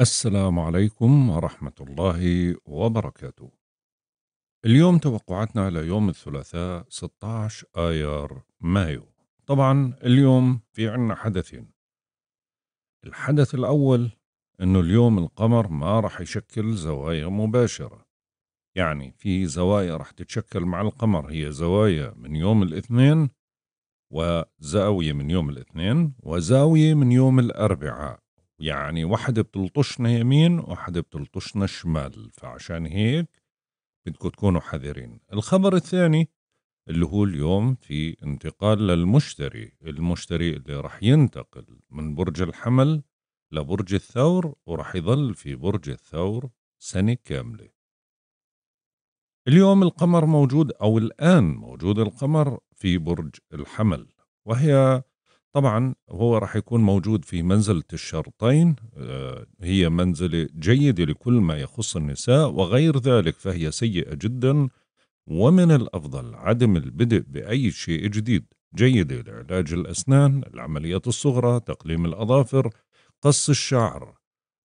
السلام عليكم ورحمة الله وبركاته. اليوم توقعاتنا ليوم الثلاثاء 16 آيار مايو. طبعا اليوم في عنا حدثين. الحدث الأول إنه اليوم القمر ما راح يشكل زوايا مباشرة. يعني في زوايا راح تتشكل مع القمر هي زوايا من يوم الاثنين وزاوية من يوم الاثنين وزاوية من يوم الأربعاء. يعني واحدة بتلطشنا يمين وواحدة بتلطشنا شمال فعشان هيك بدكم تكونوا حذرين الخبر الثاني اللي هو اليوم في انتقال للمشتري المشتري اللي رح ينتقل من برج الحمل لبرج الثور ورح يظل في برج الثور سنة كاملة اليوم القمر موجود أو الآن موجود القمر في برج الحمل وهي طبعا هو راح يكون موجود في منزلة الشرطين آه، هي منزلة جيدة لكل ما يخص النساء وغير ذلك فهي سيئة جدا ومن الأفضل عدم البدء بأي شيء جديد جيدة لعلاج الأسنان العمليات الصغرى تقليم الأظافر قص الشعر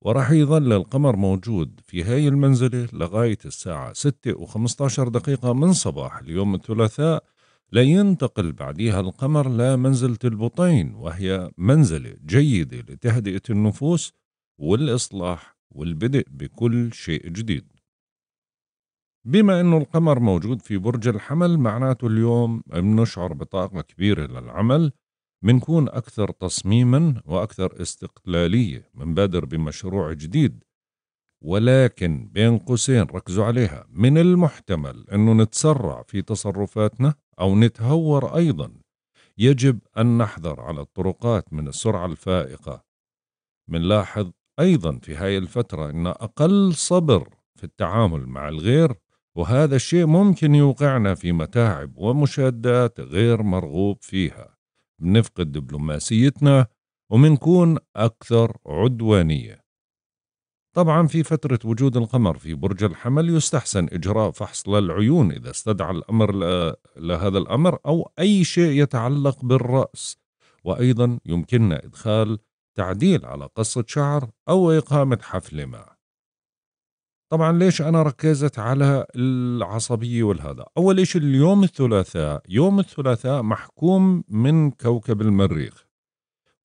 وراح يظل القمر موجود في هاي المنزلة لغاية الساعة 6 و15 دقيقة من صباح اليوم الثلاثاء لا ينتقل بعديها القمر لا منزلة البطين وهي منزلة جيدة لتهدئة النفوس والإصلاح والبدء بكل شيء جديد بما أنه القمر موجود في برج الحمل معناته اليوم بنشعر بطاقة كبيرة للعمل منكون أكثر تصميما وأكثر استقلالية منبادر بمشروع جديد ولكن بين قوسين ركزوا عليها من المحتمل أنه نتسرع في تصرفاتنا أو نتهور أيضا يجب أن نحذر على الطرقات من السرعة الفائقة منلاحظ أيضا في هاي الفترة أن أقل صبر في التعامل مع الغير وهذا الشيء ممكن يوقعنا في متاعب ومشادات غير مرغوب فيها بنفقد دبلوماسيتنا ومنكون أكثر عدوانية طبعا في فترة وجود القمر في برج الحمل يستحسن إجراء فحص للعيون إذا استدعى الأمر لهذا الأمر أو أي شيء يتعلق بالرأس وأيضا يمكننا إدخال تعديل على قصة شعر أو إقامة حفل ما طبعا ليش أنا ركزت على العصبية والهذا أول إيش اليوم الثلاثاء يوم الثلاثاء محكوم من كوكب المريخ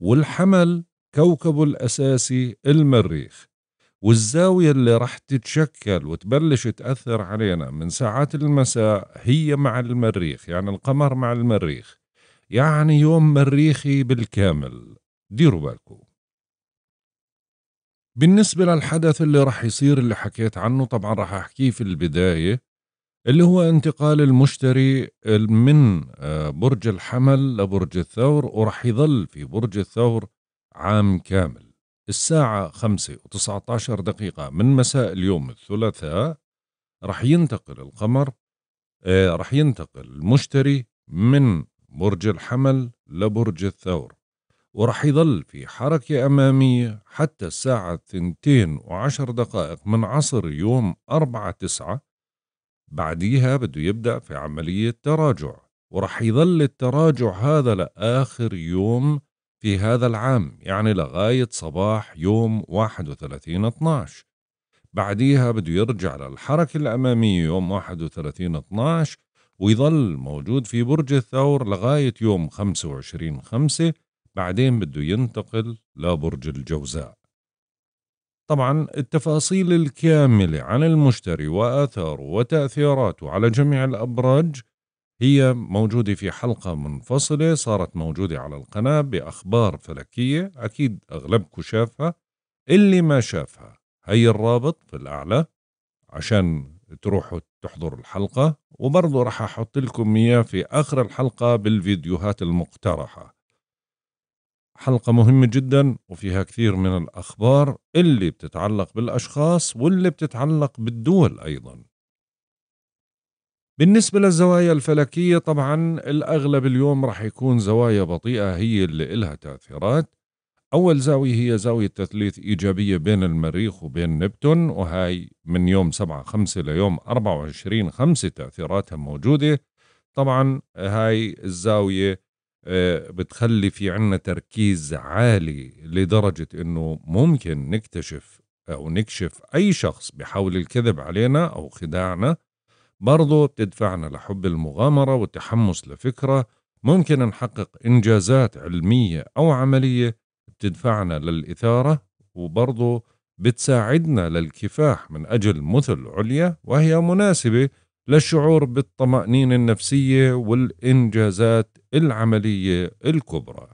والحمل كوكبه الأساسي المريخ والزاوية اللي رح تتشكل وتبلش تأثر علينا من ساعات المساء هي مع المريخ يعني القمر مع المريخ يعني يوم مريخي بالكامل ديروا بالكم بالنسبة للحدث اللي رح يصير اللي حكيت عنه طبعا رح أحكيه في البداية اللي هو انتقال المشتري من آه، برج الحمل لبرج الثور ورح يظل في برج الثور عام كامل الساعة خمسة وتسعة عشر دقيقة من مساء اليوم الثلاثاء رح ينتقل القمر آه، رح ينتقل المشتري من برج الحمل لبرج الثور ورح يظل في حركة أمامية حتى الساعة ثنتين وعشر دقائق من عصر يوم أربعة تسعة بعديها بده يبدأ في عملية تراجع ورح يظل التراجع هذا لآخر يوم في هذا العام يعني لغاية صباح يوم 31 12 بعديها بده يرجع للحركة الأمامية يوم 31 12 ويظل موجود في برج الثور لغاية يوم 25 5 بعدين بده ينتقل لبرج الجوزاء طبعا التفاصيل الكاملة عن المشتري وآثاره وتأثيراته على جميع الأبراج هي موجودة في حلقة منفصلة صارت موجودة على القناة بأخبار فلكية أكيد أغلبكم شافها اللي ما شافها هي الرابط في الأعلى عشان تروحوا تحضروا الحلقة وبرضه رح أحط لكم إياه في آخر الحلقة بالفيديوهات المقترحة حلقة مهمة جدا وفيها كثير من الأخبار اللي بتتعلق بالأشخاص واللي بتتعلق بالدول أيضا بالنسبة للزوايا الفلكية طبعا الأغلب اليوم راح يكون زوايا بطيئة هي اللي إلها تأثيرات أول زاوية هي زاوية تثليث إيجابية بين المريخ وبين نبتون وهي من يوم 7 5 ليوم 24 5 تأثيراتها موجودة طبعا هاي الزاوية آه، بتخلي في عنا تركيز عالي لدرجة أنه ممكن نكتشف أو نكشف أي شخص بحاول الكذب علينا أو خداعنا برضو بتدفعنا لحب المغامرة والتحمس لفكرة ممكن نحقق إنجازات علمية أو عملية بتدفعنا للإثارة وبرضو بتساعدنا للكفاح من أجل مثل عليا وهي مناسبة للشعور بالطمأنينة النفسية والإنجازات العملية الكبرى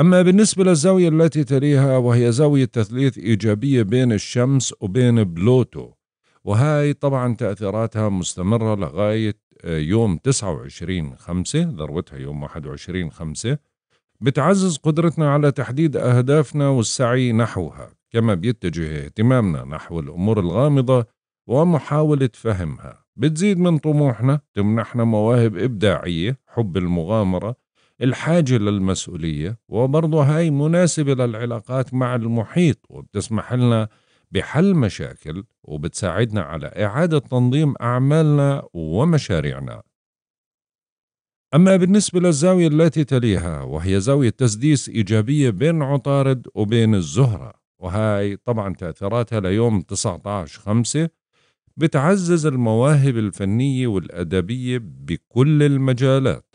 أما بالنسبة للزاوية التي تليها وهي زاوية تثليث إيجابية بين الشمس وبين بلوتو وهاي طبعا تأثيراتها مستمرة لغاية آه، يوم 29 5 ذروتها يوم 21 5 بتعزز قدرتنا على تحديد أهدافنا والسعي نحوها كما بيتجه اهتمامنا نحو الأمور الغامضة ومحاولة فهمها بتزيد من طموحنا تمنحنا مواهب إبداعية حب المغامرة الحاجة للمسؤولية وبرضه هاي مناسبة للعلاقات مع المحيط وبتسمح لنا بحل مشاكل وبتساعدنا على إعادة تنظيم أعمالنا ومشاريعنا. أما بالنسبة للزاوية التي تليها وهي زاوية تسديس إيجابية بين عطارد وبين الزهرة وهاي طبعا تأثيراتها ليوم 19 خمسة بتعزز المواهب الفنية والأدبية بكل المجالات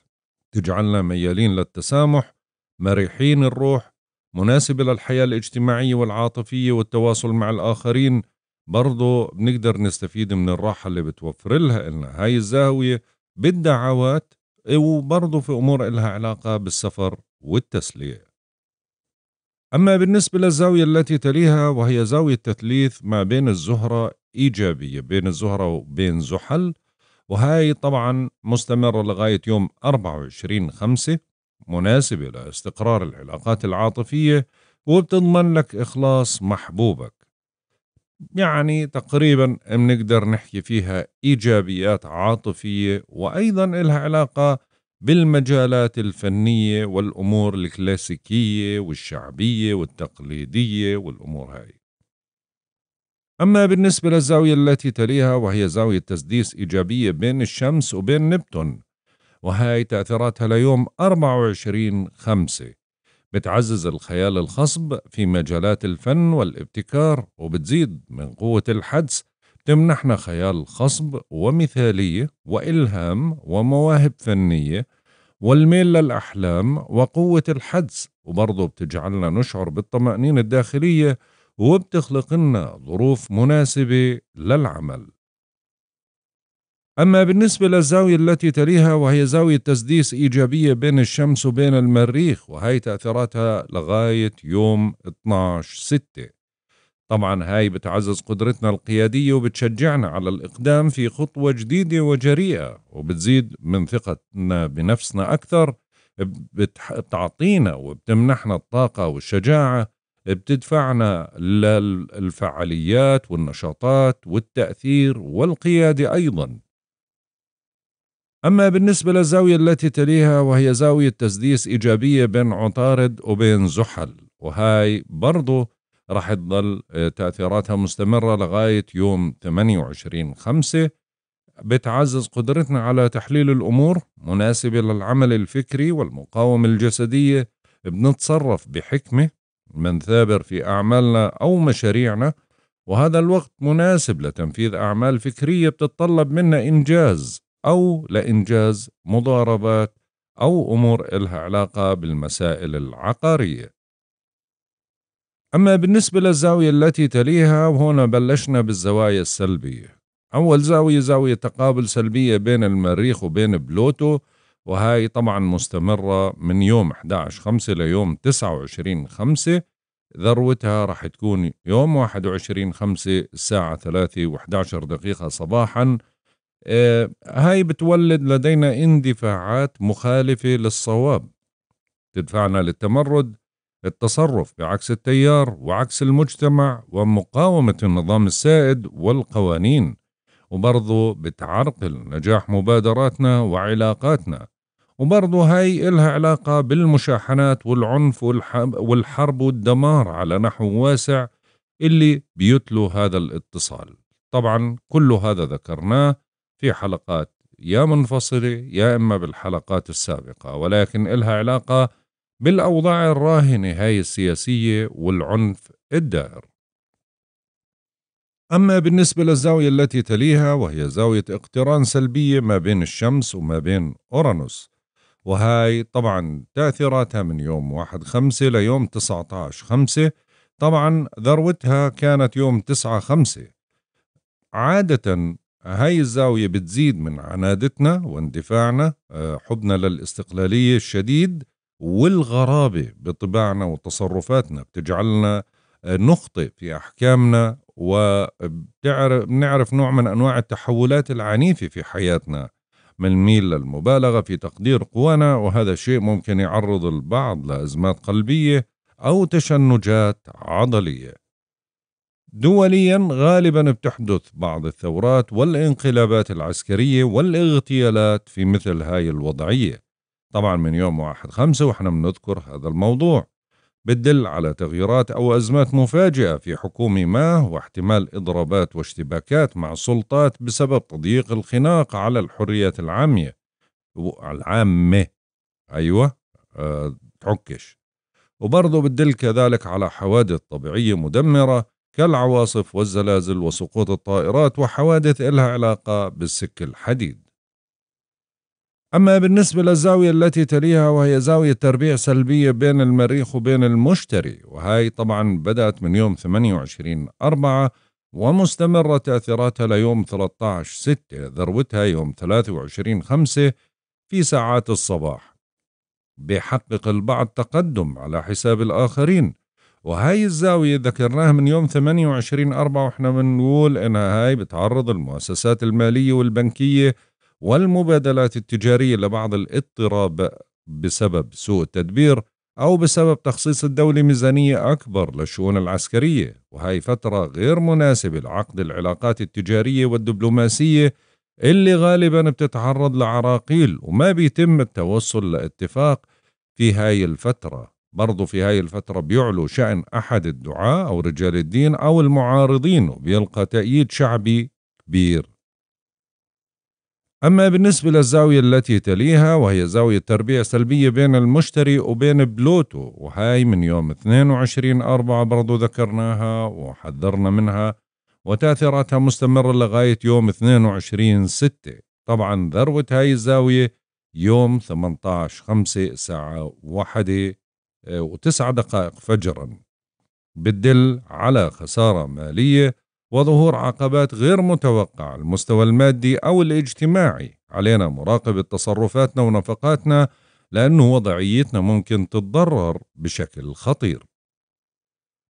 تجعلنا ميالين للتسامح مريحين الروح مناسبة للحياة الاجتماعية والعاطفية والتواصل مع الآخرين برضو بنقدر نستفيد من الراحة اللي بتوفر لها إلنا هاي الزاوية بالدعوات وبرضو في أمور إلها علاقة بالسفر والتسلية أما بالنسبة للزاوية التي تليها وهي زاوية تثليث ما بين الزهرة إيجابية بين الزهرة وبين زحل وهاي طبعا مستمرة لغاية يوم 24 خمسة مناسبة لاستقرار العلاقات العاطفية وبتضمن لك إخلاص محبوبك يعني تقريبا بنقدر نحكي فيها إيجابيات عاطفية وأيضا إلها علاقة بالمجالات الفنية والأمور الكلاسيكية والشعبية والتقليدية والأمور هاي أما بالنسبة للزاوية التي تليها وهي زاوية تسديس إيجابية بين الشمس وبين نبتون وهاي تأثيراتها ليوم 24 خمسة بتعزز الخيال الخصب في مجالات الفن والابتكار وبتزيد من قوة الحدس بتمنحنا خيال خصب ومثالية وإلهام ومواهب فنية والميل للأحلام وقوة الحدس وبرضه بتجعلنا نشعر بالطمأنينة الداخلية وبتخلق لنا ظروف مناسبة للعمل أما بالنسبة للزاوية التي تليها وهي زاوية تسديس إيجابية بين الشمس وبين المريخ وهي تأثيراتها لغاية يوم 12 6 طبعا هاي بتعزز قدرتنا القيادية وبتشجعنا على الإقدام في خطوة جديدة وجريئة وبتزيد من ثقتنا بنفسنا أكثر بتعطينا وبتمنحنا الطاقة والشجاعة بتدفعنا للفعاليات والنشاطات والتأثير والقيادة أيضاً أما بالنسبة للزاوية التي تليها وهي زاوية تسديس إيجابية بين عطارد وبين زحل وهاي برضو راح تضل آه، تأثيراتها مستمرة لغاية يوم 28 خمسة بتعزز قدرتنا على تحليل الأمور مناسبة للعمل الفكري والمقاومة الجسدية بنتصرف بحكمة من ثابر في أعمالنا أو مشاريعنا وهذا الوقت مناسب لتنفيذ أعمال فكرية بتتطلب منا إنجاز أو لإنجاز مضاربات أو أمور إلها علاقة بالمسائل العقارية أما بالنسبة للزاوية التي تليها وهنا بلشنا بالزوايا السلبية أول زاوية زاوية تقابل سلبية بين المريخ وبين بلوتو وهاي طبعا مستمرة من يوم 11 5 ليوم 29 5 ذروتها راح تكون يوم 21 5 الساعة 3 و11 دقيقة صباحا آه، هاي بتولد لدينا اندفاعات مخالفة للصواب تدفعنا للتمرد التصرف بعكس التيار وعكس المجتمع ومقاومة النظام السائد والقوانين وبرضه بتعرقل نجاح مبادراتنا وعلاقاتنا وبرضه هاي إلها علاقة بالمشاحنات والعنف والحرب والدمار على نحو واسع اللي بيتلو هذا الاتصال طبعا كل هذا ذكرناه في حلقات يا منفصلة يا إما بالحلقات السابقة ولكن إلها علاقة بالأوضاع الراهنة هاي السياسية والعنف الدائر أما بالنسبة للزاوية التي تليها وهي زاوية اقتران سلبية ما بين الشمس وما بين أورانوس وهاي طبعا تأثيراتها من يوم واحد خمسة ليوم تسعة عشر خمسة طبعا ذروتها كانت يوم تسعة خمسة عادة هاي الزاوية بتزيد من عنادتنا واندفاعنا آه، حبنا للاستقلالية الشديد والغرابة بطباعنا وتصرفاتنا بتجعلنا آه، نخطئ في أحكامنا وبنعرف نوع من أنواع التحولات العنيفة في حياتنا بنميل للمبالغة في تقدير قوانا وهذا الشيء ممكن يعرض البعض لأزمات قلبية أو تشنجات عضلية دوليا غالبا بتحدث بعض الثورات والانقلابات العسكرية والاغتيالات في مثل هاي الوضعية طبعا من يوم واحد خمسة وإحنا بنذكر هذا الموضوع بتدل على تغييرات أو أزمات مفاجئة في حكومة ما واحتمال إضرابات واشتباكات مع السلطات بسبب تضييق الخناق على الحريات العامية العامة أيوة أه تحكش وبرضه بتدل كذلك على حوادث طبيعية مدمرة كالعواصف والزلازل وسقوط الطائرات وحوادث إلها علاقة بالسك الحديد أما بالنسبة للزاوية التي تليها وهي زاوية تربيع سلبية بين المريخ وبين المشتري وهي طبعا بدأت من يوم 28 أربعة ومستمرة تأثيراتها ليوم 13 ستة ذروتها يوم 23 خمسة في ساعات الصباح بيحقق البعض تقدم على حساب الآخرين وهاي الزاوية ذكرناها من يوم 28 أربعة وإحنا بنقول إنها هاي بتعرض المؤسسات المالية والبنكية والمبادلات التجارية لبعض الاضطراب بسبب سوء التدبير أو بسبب تخصيص الدولة ميزانية أكبر للشؤون العسكرية وهي فترة غير مناسبة لعقد العلاقات التجارية والدبلوماسية اللي غالبا بتتعرض لعراقيل وما بيتم التوصل لاتفاق في هاي الفترة برضو في هاي الفترة بيعلو شأن أحد الدعاء أو رجال الدين أو المعارضين وبيلقى تأييد شعبي كبير أما بالنسبة للزاوية التي تليها وهي زاوية تربية سلبية بين المشتري وبين بلوتو وهاي من يوم 22 أربعة برضو ذكرناها وحذرنا منها وتأثيراتها مستمرة لغاية يوم 22 ستة طبعا ذروة هاي الزاوية يوم 18 خمسة الساعة واحدة آه، وتسع دقائق فجرا بتدل على خسارة مالية وظهور عقبات غير متوقعة على المستوى المادي أو الاجتماعي علينا مراقبة تصرفاتنا ونفقاتنا لأنه وضعيتنا ممكن تتضرر بشكل خطير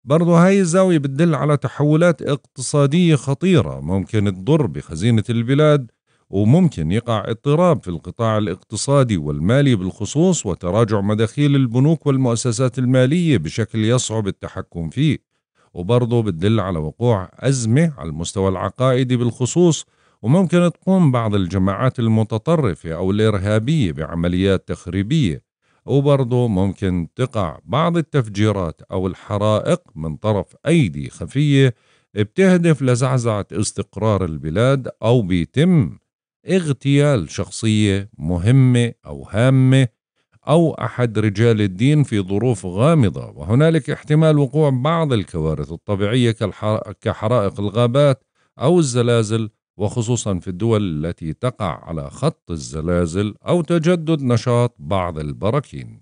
برضو هاي الزاوية بتدل على تحولات اقتصادية خطيرة ممكن تضر بخزينة البلاد وممكن يقع اضطراب في القطاع الاقتصادي والمالي بالخصوص وتراجع مداخيل البنوك والمؤسسات المالية بشكل يصعب التحكم فيه وبرضه بتدل على وقوع أزمة على المستوى العقائدي بالخصوص وممكن تقوم بعض الجماعات المتطرفة أو الإرهابية بعمليات تخريبية وبرضه ممكن تقع بعض التفجيرات أو الحرائق من طرف أيدي خفية بتهدف لزعزعة استقرار البلاد أو بيتم اغتيال شخصية مهمة أو هامة أو أحد رجال الدين في ظروف غامضة وهنالك احتمال وقوع بعض الكوارث الطبيعية كحرائق الغابات أو الزلازل وخصوصا في الدول التي تقع على خط الزلازل أو تجدد نشاط بعض البراكين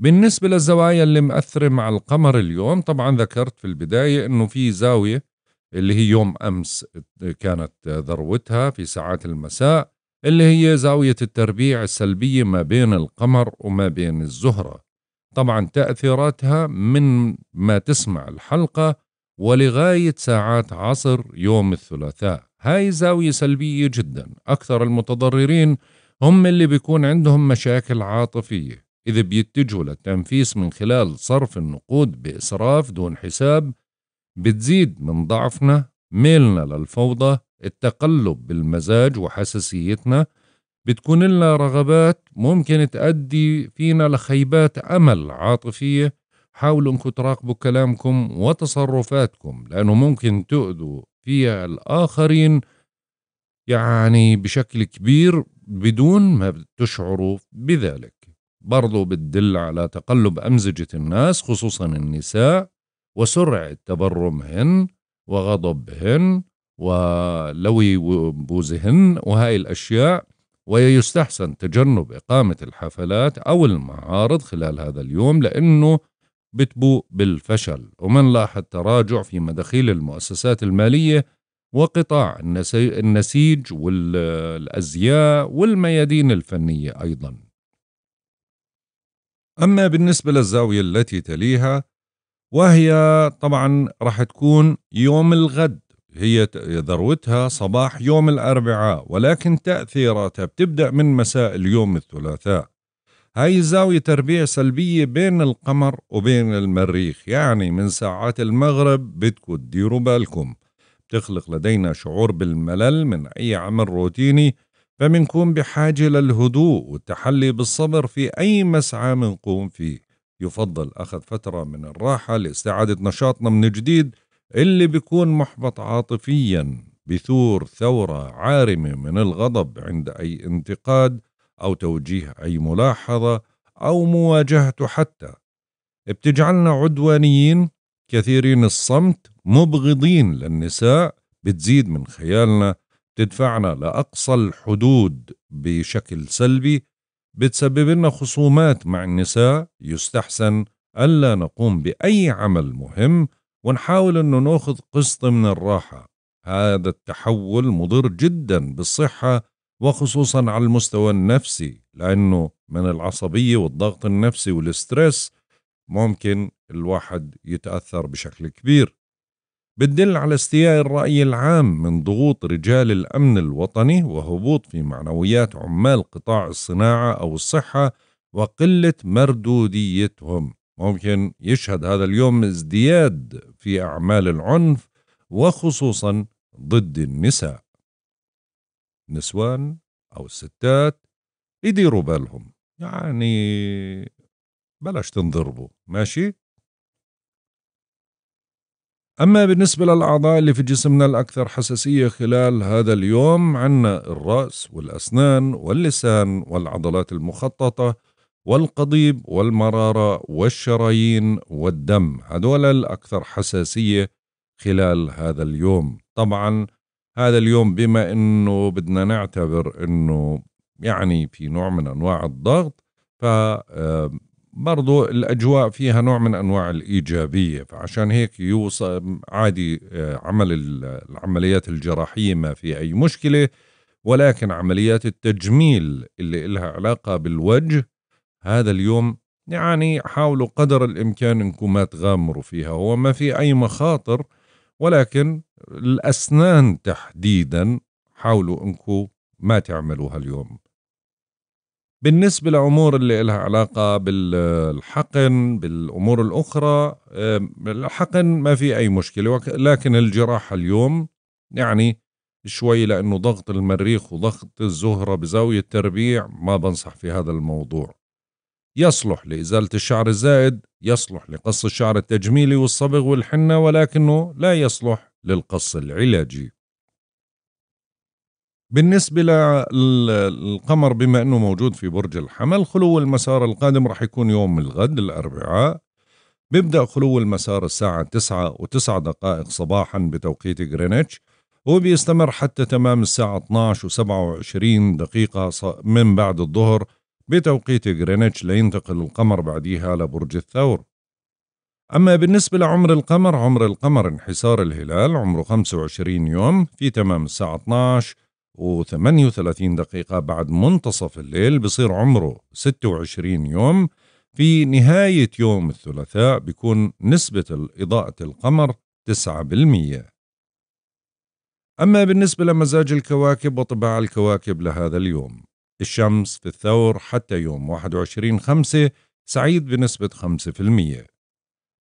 بالنسبة للزوايا اللي مأثرة مع القمر اليوم طبعا ذكرت في البداية أنه في زاوية اللي هي يوم أمس كانت ذروتها في ساعات المساء اللي هي زاوية التربيع السلبية ما بين القمر وما بين الزهرة طبعا تأثيراتها من ما تسمع الحلقة ولغاية ساعات عصر يوم الثلاثاء هاي زاوية سلبية جدا أكثر المتضررين هم اللي بيكون عندهم مشاكل عاطفية إذا بيتجهوا للتنفيس من خلال صرف النقود بإسراف دون حساب بتزيد من ضعفنا ميلنا للفوضى التقلب بالمزاج وحساسيتنا بتكون لنا رغبات ممكن تؤدي فينا لخيبات أمل عاطفية حاولوا انكم تراقبوا كلامكم وتصرفاتكم لأنه ممكن تؤذوا فيها الآخرين يعني بشكل كبير بدون ما تشعروا بذلك برضو بتدل على تقلب أمزجة الناس خصوصا النساء وسرعة تبرمهن وغضبهن ولوي بوزهن وهاي الأشياء ويستحسن تجنب إقامة الحفلات أو المعارض خلال هذا اليوم لأنه بتبوء بالفشل ومن لاحظ تراجع في مداخيل المؤسسات المالية وقطاع النسيج والأزياء والميادين الفنية أيضا أما بالنسبة للزاوية التي تليها وهي طبعا راح تكون يوم الغد هي ذروتها صباح يوم الأربعاء ولكن تأثيراتها بتبدأ من مساء اليوم الثلاثاء هاي زاوية تربيع سلبية بين القمر وبين المريخ يعني من ساعات المغرب بدكم تديروا بالكم بتخلق لدينا شعور بالملل من أي عمل روتيني فمنكون بحاجة للهدوء والتحلي بالصبر في أي مسعى منقوم فيه يفضل أخذ فترة من الراحة لاستعادة نشاطنا من جديد اللي بيكون محبط عاطفيا بثور ثورة عارمة من الغضب عند أي انتقاد أو توجيه أي ملاحظة أو مواجهته حتى بتجعلنا عدوانيين كثيرين الصمت مبغضين للنساء بتزيد من خيالنا تدفعنا لأقصى الحدود بشكل سلبي بتسبب لنا خصومات مع النساء يستحسن ألا نقوم بأي عمل مهم ونحاول أنه ناخذ قسط من الراحة هذا التحول مضر جدا بالصحة وخصوصا على المستوى النفسي لأنه من العصبية والضغط النفسي والسترس ممكن الواحد يتأثر بشكل كبير بتدل على استياء الرأي العام من ضغوط رجال الأمن الوطني وهبوط في معنويات عمال قطاع الصناعة أو الصحة وقلة مردوديتهم ممكن يشهد هذا اليوم ازدياد في أعمال العنف وخصوصا ضد النساء نسوان أو الستات يديروا بالهم يعني بلاش تنضربوا ماشي أما بالنسبة للأعضاء اللي في جسمنا الأكثر حساسية خلال هذا اليوم عنا الرأس والأسنان واللسان والعضلات المخططة والقضيب والمرارة والشرايين والدم هذول الأكثر حساسية خلال هذا اليوم طبعا هذا اليوم بما أنه بدنا نعتبر أنه يعني في نوع من أنواع الضغط ف برضو الأجواء فيها نوع من أنواع الإيجابية فعشان هيك يوصل عادي آه، عمل العمليات الجراحية ما في أي مشكلة ولكن عمليات التجميل اللي إلها علاقة بالوجه هذا اليوم يعني حاولوا قدر الإمكان أنكم ما تغامروا فيها هو ما في أي مخاطر ولكن الأسنان تحديدا حاولوا أنكم ما تعملوها اليوم بالنسبة لأمور اللي لها علاقة بالحقن بالأمور الأخرى الحقن ما في أي مشكلة لكن الجراحة اليوم يعني شوي لأنه ضغط المريخ وضغط الزهرة بزاوية تربيع ما بنصح في هذا الموضوع يصلح لإزالة الشعر الزائد يصلح لقص الشعر التجميلي والصبغ والحنة ولكنه لا يصلح للقص العلاجي بالنسبة للقمر بما أنه موجود في برج الحمل خلو المسار القادم رح يكون يوم الغد الأربعاء بيبدأ خلو المسار الساعة تسعة و9 دقائق صباحا بتوقيت غرينتش وبيستمر حتى تمام الساعة 12 و27 دقيقة من بعد الظهر بتوقيت غرينتش لينتقل القمر بعديها لبرج الثور أما بالنسبة لعمر القمر عمر القمر انحسار الهلال عمره 25 يوم في تمام الساعة 12 و38 دقيقة بعد منتصف الليل بصير عمره 26 يوم في نهاية يوم الثلاثاء بيكون نسبة إضاءة القمر 9% أما بالنسبة لمزاج الكواكب وطباع الكواكب لهذا اليوم الشمس في الثور حتى يوم 21 خمسة سعيد بنسبة 5%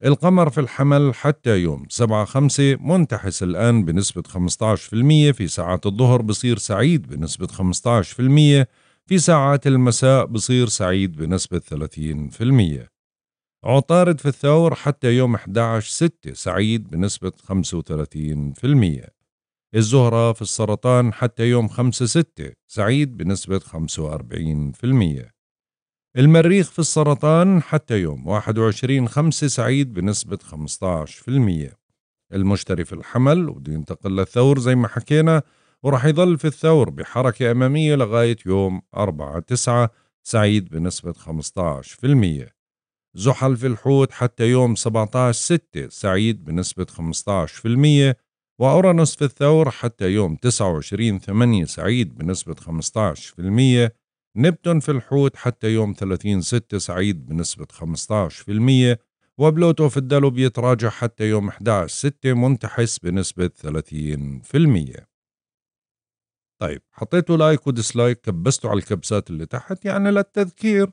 القمر في الحمل حتى يوم 7 5 منتحس الآن بنسبة 15% في ساعات الظهر بصير سعيد بنسبة 15% في ساعات المساء بصير سعيد بنسبة 30% عطارد في الثور حتى يوم 11 6 سعيد بنسبة 35% الزهرة في السرطان حتى يوم 5 6 سعيد بنسبة 45% المريخ في السرطان حتى يوم 21 5 سعيد بنسبة 15% المشتري في الحمل وبده ينتقل للثور زي ما حكينا وراح يظل في الثور بحركة أمامية لغاية يوم 4 9 سعيد بنسبة 15% زحل في الحوت حتى يوم 17 6 سعيد بنسبة 15% وأورانوس في الثور حتى يوم 29 8 سعيد بنسبة نبتون في الحوت حتى يوم 30 6 سعيد بنسبة 15% وبلوتو في الدلو بيتراجع حتى يوم 11 6 منتحس بنسبة 30% طيب حطيتوا لايك وديسلايك كبستوا على الكبسات اللي تحت يعني للتذكير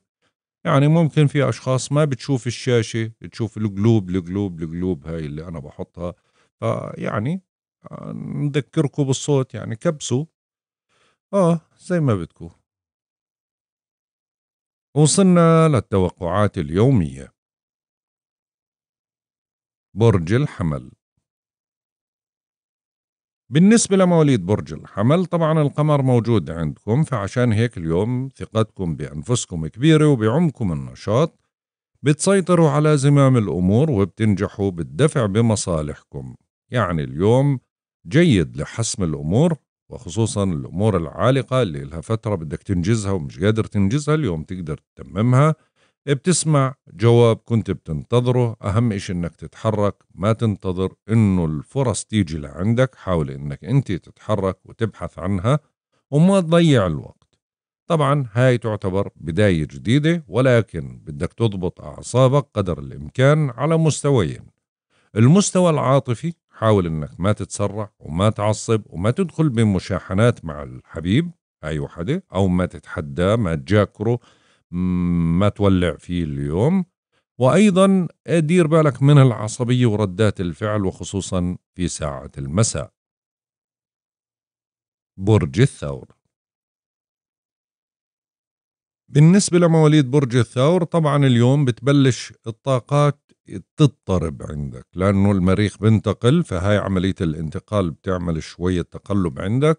يعني ممكن في أشخاص ما بتشوف الشاشة تشوف القلوب القلوب القلوب هاي اللي أنا بحطها فيعني آه، نذكركم بالصوت يعني كبسوا اه زي ما بدكم وصلنا للتوقعات اليومية برج الحمل بالنسبة لمواليد برج الحمل طبعا القمر موجود عندكم فعشان هيك اليوم ثقتكم بأنفسكم كبيرة وبعمكم النشاط بتسيطروا على زمام الأمور وبتنجحوا بالدفع بمصالحكم يعني اليوم جيد لحسم الأمور وخصوصا الأمور العالقة اللي لها فترة بدك تنجزها ومش قادر تنجزها اليوم تقدر تتممها بتسمع جواب كنت بتنتظره أهم شيء إنك تتحرك ما تنتظر إنه الفرص تيجي لعندك حاول إنك أنت تتحرك وتبحث عنها وما تضيع الوقت طبعا هاي تعتبر بداية جديدة ولكن بدك تضبط أعصابك قدر الإمكان على مستويين المستوى العاطفي حاول انك ما تتسرع وما تعصب وما تدخل بمشاحنات مع الحبيب اي وحدة او ما تتحداه ما تجاكره ما تولع فيه اليوم وايضا دير بالك من العصبية وردات الفعل وخصوصا في ساعة المساء برج الثور بالنسبة لمواليد برج الثور طبعا اليوم بتبلش الطاقات تضطرب عندك لأنه المريخ بنتقل فهاي عملية الانتقال بتعمل شوية تقلب عندك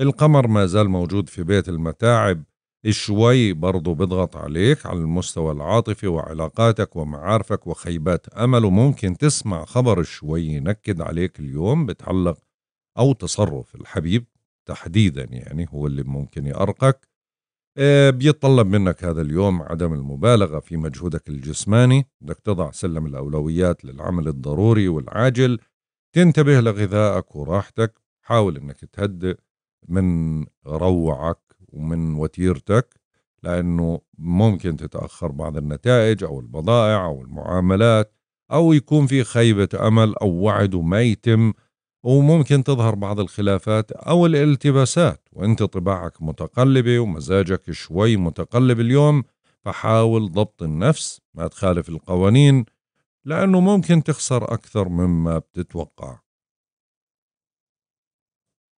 القمر ما زال موجود في بيت المتاعب شوي برضو بضغط عليك على المستوى العاطفي وعلاقاتك ومعارفك وخيبات أمل وممكن تسمع خبر شوي ينكد عليك اليوم بتعلق أو تصرف الحبيب تحديدا يعني هو اللي ممكن يأرقك آه، بيتطلب منك هذا اليوم عدم المبالغة في مجهودك الجسماني بدك تضع سلم الأولويات للعمل الضروري والعاجل تنتبه لغذائك وراحتك حاول انك تهدئ من روعك ومن وتيرتك لانه ممكن تتاخر بعض النتائج او البضائع او المعاملات او يكون في خيبه امل او وعد وما يتم وممكن تظهر بعض الخلافات أو الالتباسات وأنت طباعك متقلبة ومزاجك شوي متقلب اليوم فحاول ضبط النفس ما تخالف القوانين لأنه ممكن تخسر أكثر مما بتتوقع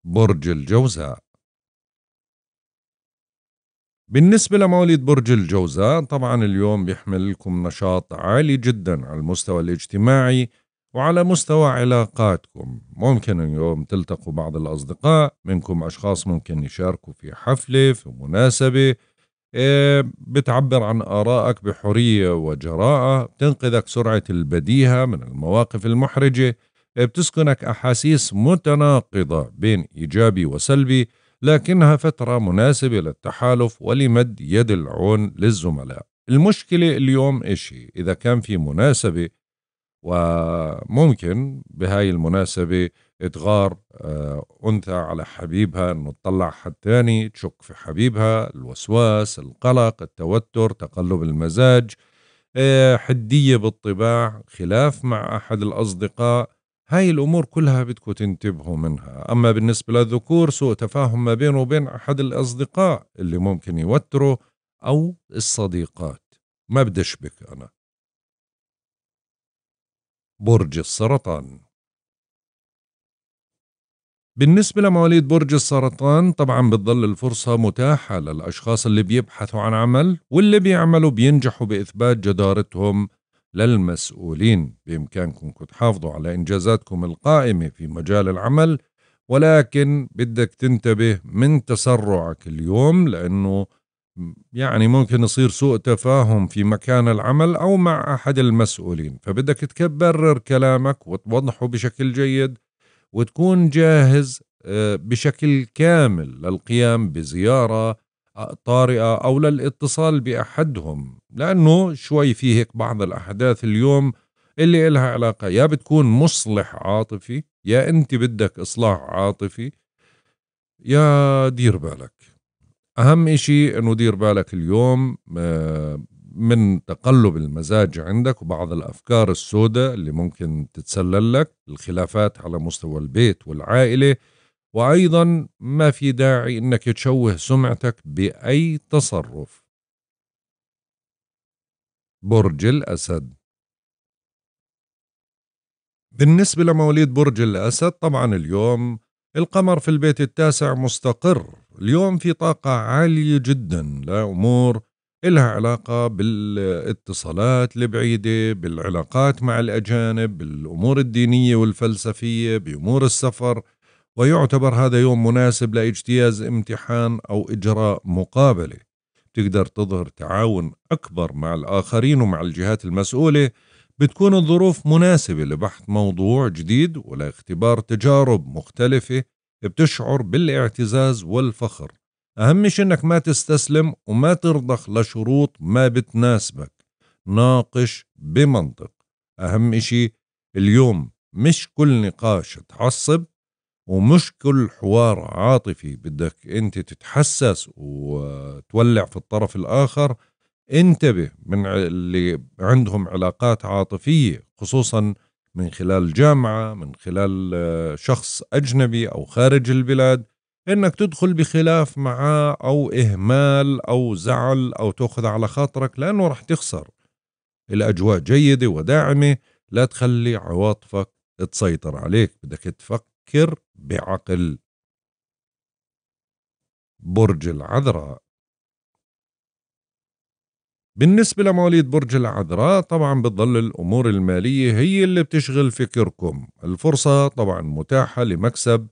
برج الجوزاء بالنسبة لمواليد برج الجوزاء طبعا اليوم بيحملكم نشاط عالي جدا على المستوى الاجتماعي وعلى مستوى علاقاتكم ممكن اليوم تلتقوا بعض الأصدقاء منكم أشخاص ممكن يشاركوا في حفلة في مناسبة إيه، بتعبر عن آرائك بحرية وجراءة بتنقذك سرعة البديهة من المواقف المحرجة إيه، بتسكنك أحاسيس متناقضة بين إيجابي وسلبي لكنها فترة مناسبة للتحالف ولمد يد العون للزملاء المشكلة اليوم إشي إذا كان في مناسبة وممكن بهاي المناسبة تغار آه، أنثى على حبيبها أنه تطلع حد ثاني تشك في حبيبها الوسواس القلق التوتر تقلب المزاج آه، حدية بالطباع خلاف مع أحد الأصدقاء هاي الأمور كلها بدكم تنتبهوا منها أما بالنسبة للذكور سوء تفاهم ما بينه وبين أحد الأصدقاء اللي ممكن يوتره أو الصديقات ما بدي أشبك أنا برج السرطان بالنسبة لمواليد برج السرطان طبعا بتضل الفرصة متاحة للأشخاص اللي بيبحثوا عن عمل واللي بيعملوا بينجحوا بإثبات جدارتهم للمسؤولين بإمكانكم تحافظوا على إنجازاتكم القائمة في مجال العمل ولكن بدك تنتبه من تسرعك اليوم لأنه يعني ممكن يصير سوء تفاهم في مكان العمل أو مع أحد المسؤولين فبدك تكبرر كلامك وتوضحه بشكل جيد وتكون جاهز آه، بشكل كامل للقيام بزيارة آه، طارئة أو للاتصال بأحدهم لأنه شوي في هيك بعض الأحداث اليوم اللي إلها علاقة يا بتكون مصلح عاطفي يا أنت بدك إصلاح عاطفي يا دير بالك أهم شيء أنه دير بالك اليوم آه، من تقلب المزاج عندك وبعض الأفكار السوداء اللي ممكن تتسلل لك الخلافات على مستوى البيت والعائلة وأيضا ما في داعي أنك تشوه سمعتك بأي تصرف برج الأسد بالنسبة لمواليد برج الأسد طبعا اليوم القمر في البيت التاسع مستقر اليوم في طاقة عالية جدا لأمور إلها علاقة بالاتصالات البعيدة بالعلاقات مع الأجانب بالأمور الدينية والفلسفية بأمور السفر ويعتبر هذا يوم مناسب لاجتياز امتحان أو إجراء مقابلة تقدر تظهر تعاون أكبر مع الآخرين ومع الجهات المسؤولة بتكون الظروف مناسبة لبحث موضوع جديد ولاختبار تجارب مختلفة بتشعر بالاعتزاز والفخر أهم شيء إنك ما تستسلم وما ترضخ لشروط ما بتناسبك ناقش بمنطق أهم شيء اليوم مش كل نقاش تعصب ومش كل حوار عاطفي بدك أنت تتحسس وتولع في الطرف الآخر انتبه من اللي عندهم علاقات عاطفيه خصوصا من خلال جامعه من خلال آه، شخص اجنبي او خارج البلاد انك تدخل بخلاف معاه او اهمال او زعل او تاخذ على خاطرك لانه راح تخسر الاجواء جيده وداعمه لا تخلي عواطفك تسيطر عليك بدك تفكر بعقل برج العذراء بالنسبة لمواليد برج العذراء طبعا بتضل الأمور المالية هي اللي بتشغل فكركم الفرصة طبعا متاحة لمكسب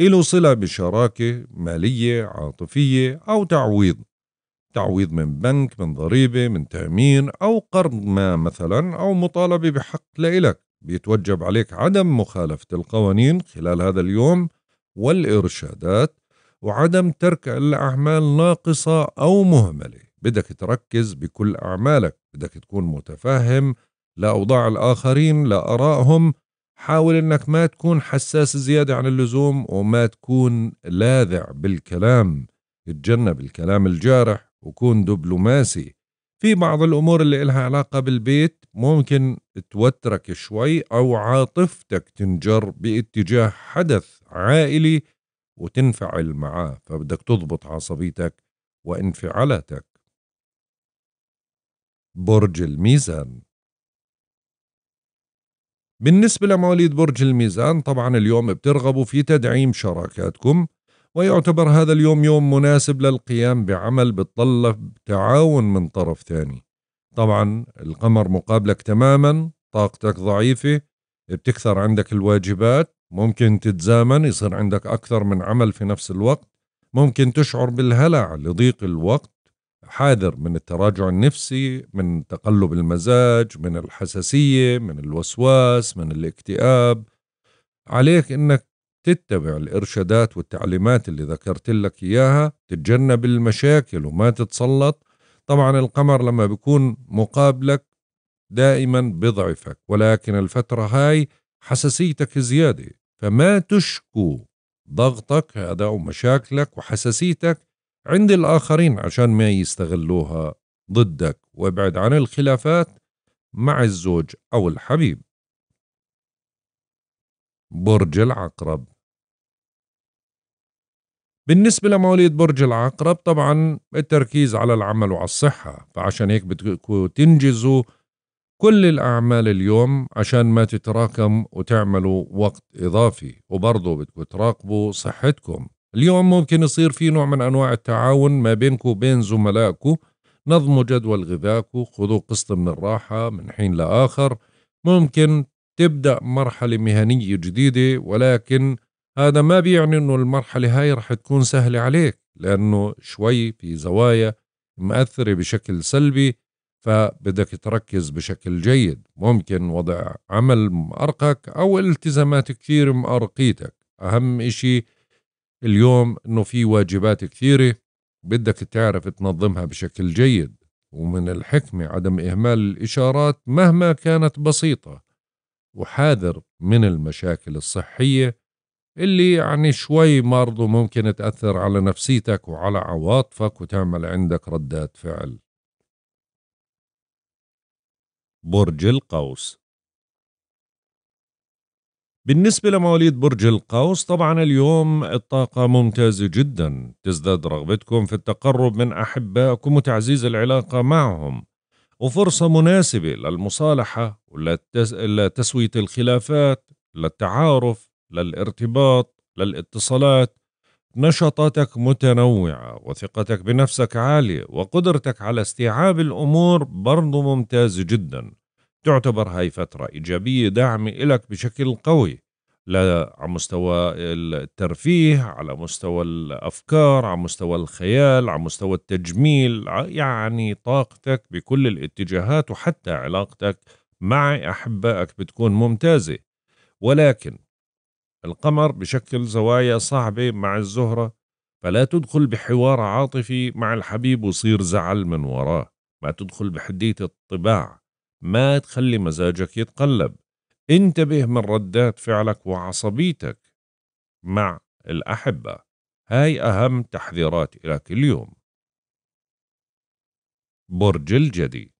إلو صلة بشراكة مالية عاطفية أو تعويض تعويض من بنك من ضريبة من تأمين أو قرض ما مثلا أو مطالبة بحق لإلك بيتوجب عليك عدم مخالفة القوانين خلال هذا اليوم والإرشادات وعدم ترك الأعمال ناقصة أو مهملة بدك تركز بكل أعمالك بدك تكون متفهم لأوضاع الآخرين لآرائهم حاول أنك ما تكون حساس زيادة عن اللزوم وما تكون لاذع بالكلام تجنب الكلام الجارح وكون دبلوماسي في بعض الأمور اللي إلها علاقة بالبيت ممكن توترك شوي أو عاطفتك تنجر باتجاه حدث عائلي وتنفعل معاه فبدك تضبط عصبيتك وانفعالاتك برج الميزان بالنسبة لمواليد برج الميزان طبعا اليوم بترغبوا في تدعيم شراكاتكم ويعتبر هذا اليوم يوم مناسب للقيام بعمل بتطلب تعاون من طرف ثاني طبعا القمر مقابلك تماما طاقتك ضعيفة بتكثر عندك الواجبات ممكن تتزامن يصير عندك أكثر من عمل في نفس الوقت ممكن تشعر بالهلع لضيق الوقت حاذر من التراجع النفسي من تقلب المزاج من الحساسية من الوسواس من الاكتئاب عليك أنك تتبع الإرشادات والتعليمات اللي ذكرت لك إياها تتجنب المشاكل وما تتسلط طبعا القمر لما بيكون مقابلك دائما بضعفك ولكن الفترة هاي حساسيتك زيادة فما تشكو ضغطك هذا ومشاكلك وحساسيتك عند الآخرين عشان ما يستغلوها ضدك وابعد عن الخلافات مع الزوج أو الحبيب برج العقرب بالنسبة لمواليد برج العقرب طبعا التركيز على العمل وعلى الصحة فعشان هيك بتكون تنجزوا كل الأعمال اليوم عشان ما تتراكم وتعملوا وقت إضافي وبرضه بتكون تراقبوا صحتكم اليوم ممكن يصير في نوع من أنواع التعاون ما بينك وبين زملائك نظموا جدول غذائك خذوا قسط من الراحة من حين لآخر ممكن تبدأ مرحلة مهنية جديدة ولكن هذا ما بيعني أنه المرحلة هاي رح تكون سهلة عليك لأنه شوي في زوايا مأثرة بشكل سلبي فبدك تركز بشكل جيد ممكن وضع عمل مأرقك أو التزامات كثير مأرقيتك أهم إشي اليوم انه في واجبات كثيره بدك تعرف تنظمها بشكل جيد ومن الحكمه عدم اهمال الاشارات مهما كانت بسيطه وحاذر من المشاكل الصحيه اللي يعني شوي برضه ممكن تاثر على نفسيتك وعلى عواطفك وتعمل عندك ردات فعل برج القوس بالنسبة لمواليد برج القوس طبعا اليوم الطاقة ممتازة جدا تزداد رغبتكم في التقرب من أحبائكم وتعزيز العلاقة معهم وفرصة مناسبة للمصالحة ولتسوية الخلافات للتعارف للارتباط للاتصالات نشاطاتك متنوعة وثقتك بنفسك عالية وقدرتك على استيعاب الأمور برضو ممتازة جدا تعتبر هاي فترة إيجابية داعمة إلك بشكل قوي لا على مستوى الترفيه على مستوى الأفكار على مستوى الخيال على مستوى التجميل يعني طاقتك بكل الاتجاهات وحتى علاقتك مع أحبائك بتكون ممتازة ولكن القمر بشكل زوايا صعبة مع الزهرة فلا تدخل بحوار عاطفي مع الحبيب وصير زعل من وراه ما تدخل بحدية الطباع ما تخلي مزاجك يتقلب انتبه من ردات فعلك وعصبيتك مع الأحبة هاي أهم تحذيرات لك اليوم برج الجدي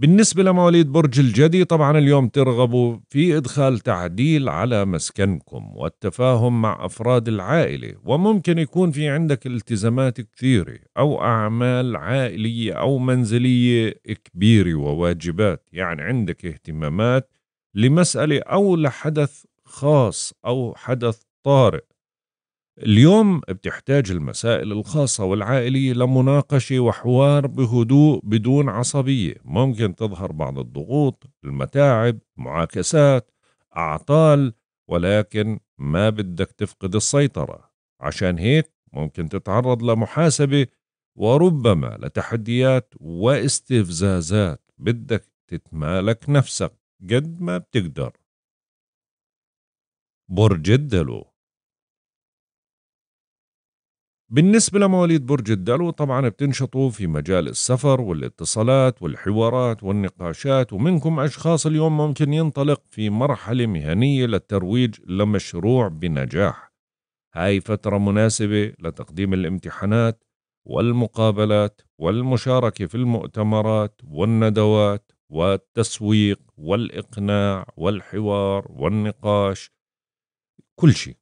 بالنسبة لمواليد برج الجدي طبعا اليوم ترغبوا في إدخال تعديل على مسكنكم والتفاهم مع أفراد العائلة وممكن يكون في عندك التزامات كثيرة أو أعمال عائلية أو منزلية كبيرة وواجبات يعني عندك اهتمامات لمسألة أو لحدث خاص أو حدث طارئ اليوم بتحتاج المسائل الخاصة والعائلية لمناقشة وحوار بهدوء بدون عصبية ممكن تظهر بعض الضغوط المتاعب معاكسات أعطال ولكن ما بدك تفقد السيطرة عشان هيك ممكن تتعرض لمحاسبة وربما لتحديات واستفزازات بدك تتمالك نفسك قد ما بتقدر برج الدلو بالنسبة لمواليد برج الدلو طبعا بتنشطوا في مجال السفر والاتصالات والحوارات والنقاشات ومنكم أشخاص اليوم ممكن ينطلق في مرحلة مهنية للترويج لمشروع بنجاح هاي فترة مناسبة لتقديم الامتحانات والمقابلات والمشاركة في المؤتمرات والندوات والتسويق والإقناع والحوار والنقاش كل شيء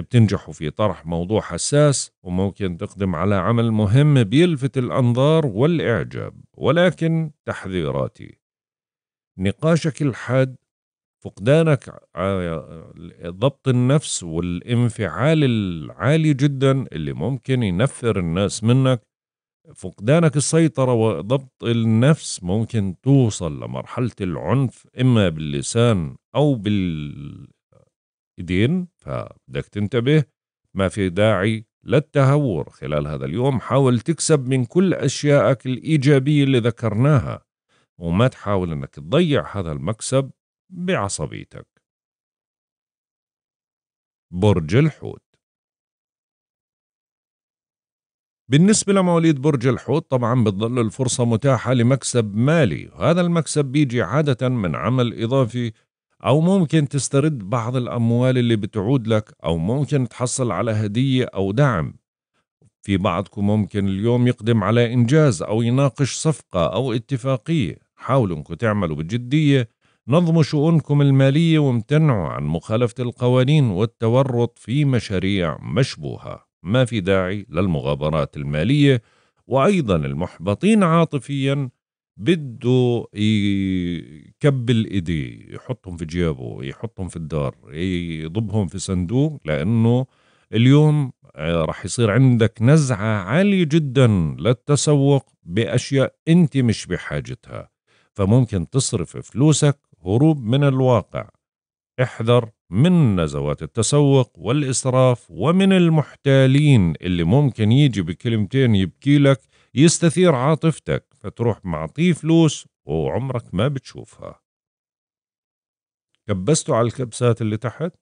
بتنجحوا في طرح موضوع حساس وممكن تقدم على عمل مهم بيلفت الأنظار والإعجاب ولكن تحذيراتي نقاشك الحاد فقدانك آه، ضبط النفس والانفعال العالي جدا اللي ممكن ينفر الناس منك فقدانك السيطرة وضبط النفس ممكن توصل لمرحلة العنف إما باللسان أو بال إيدين فبدك تنتبه ما في داعي للتهور خلال هذا اليوم حاول تكسب من كل أشيائك الإيجابية اللي ذكرناها وما تحاول أنك تضيع هذا المكسب بعصبيتك برج الحوت بالنسبة لمواليد برج الحوت طبعا بتظل الفرصة متاحة لمكسب مالي وهذا المكسب بيجي عادة من عمل إضافي أو ممكن تسترد بعض الأموال اللي بتعود لك أو ممكن تحصل على هدية أو دعم في بعضكم ممكن اليوم يقدم على إنجاز أو يناقش صفقة أو اتفاقية حاولوا أنكم تعملوا بجدية نظموا شؤونكم المالية وامتنعوا عن مخالفة القوانين والتورط في مشاريع مشبوهة ما في داعي للمغامرات المالية وأيضا المحبطين عاطفيا بده يكبل ايديه يحطهم في جيابه يحطهم في الدار يضبهم في صندوق لانه اليوم آه، رح يصير عندك نزعة عالية جدا للتسوق بأشياء أنت مش بحاجتها فممكن تصرف فلوسك هروب من الواقع احذر من نزوات التسوق والإسراف ومن المحتالين اللي ممكن يجي بكلمتين يبكي لك يستثير عاطفتك فتروح معطيه فلوس وعمرك ما بتشوفها كبسته على الكبسات اللي تحت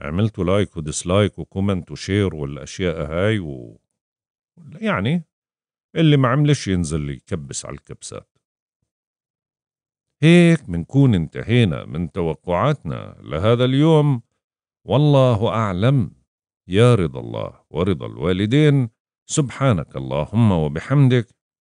عملتوا لايك وديسلايك وكومنت وشير والاشياء هاي و... يعني اللي ما عملش ينزل يكبس على الكبسات هيك منكون انتهينا من توقعاتنا لهذا اليوم والله أعلم يا رضا الله ورضا الوالدين سبحانك اللهم وبحمدك